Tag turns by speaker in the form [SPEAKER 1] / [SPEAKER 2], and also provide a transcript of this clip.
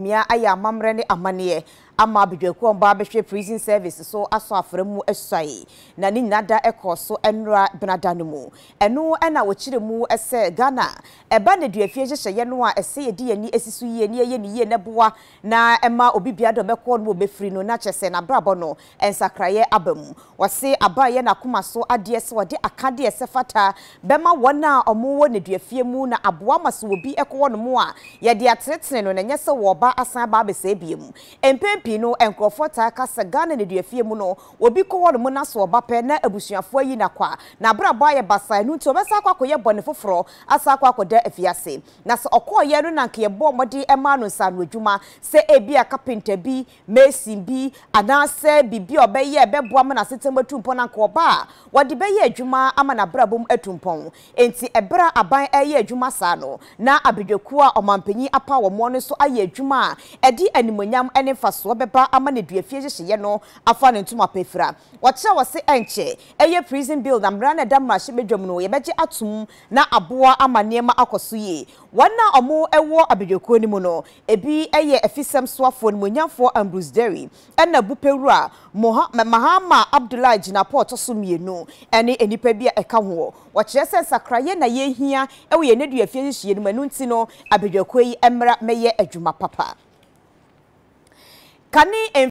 [SPEAKER 1] mmea ayɛ amammerɛ ne amanneɛ ama abadwakuo mbaa bɛhwɛ prison service so asɔ afra mu asuae na ne nyinaa ɛkɔ so mmra benada no mu ɛno ɛna wɔkyerɛ mu sɛ ghana ɛba ne duafie hyehyɛeɛ no a ɛsɛ yɛdi yɛni asi so yie ne yɛyɛ ne yie ne boa na ɛma obi bia dɔ bɛkɔ no wɔbɛfiri no na kyɛ sɛ n'abrabɔ no nsakraeɛ aba mu wɔse abaayɛ n'akoma so adeɛ sɛ wɔde akadeɛ sɛ fata bɛma wɔn a wɔwɔ ne duafie mu na aboa ma so obi ɛkɔ hɔ no mu a yɛde atenetene no na ɛnyɛ sɛ wɔba asan ba abɛsɛe bie mu mpempe pii no nkurɔfoɔ taa kasa ghana nneduafie mu no obi kɔ hɔ nom na so ɔba pɛ na abusuafoɔ yi nakwa na abrabɔ ayɛ basaa no nti ɔbɛsa akɔ akɔyɛ bɔne foforɔ asa akɔ akɔda afiase na sɛ ɔkɔɔyɛ no nanka yɛbɔ mmɔde ma no nsano adwuma sɛ ebi a kapenta bi mesin bi anaasɛ biribi a ɔbɛyɛ ɛbɛboa ma n'asetɛm atu mpɔn nanka ɔba a wɔde bɛyɛ adwuma ama n'abrabɔ mu nti ɛberɛ aban ɛyɛ adwuma saa no na abadwakuo a ɔmanpanyin apa wɔn no so ayɛ adwuma a ɛde animonyam ne mfasoɔ wɔbɛba ama ne duafie hyehyɛeɛ no afa ne ntoma pɛfira wɔkyerɛ wɔ se ɛnkyɛ ɛyɛ prison bill na mmara no ɛda mmarahyɛ no yɛbɛgye atom na aboa ama nneɛma akɔ so yie wɔn a wɔn ɛwɔ abadwakuo no mu no ebi ɛyɛ afisɛm soafoɔ no mu ambrose derry ɛna bupewura mahama abdullahi gyinapɔ ɔtɔ so mmienu ɛne nnipa bi a ɛka ho wɔkyerɛ sɛ sakraeɛ na yɛhia ɛwɔ yɛn ne duafie hyehyɛeɛ no mu ɛno nti no abadwakuo yi mmra mɛyɛ adwuma papa. Can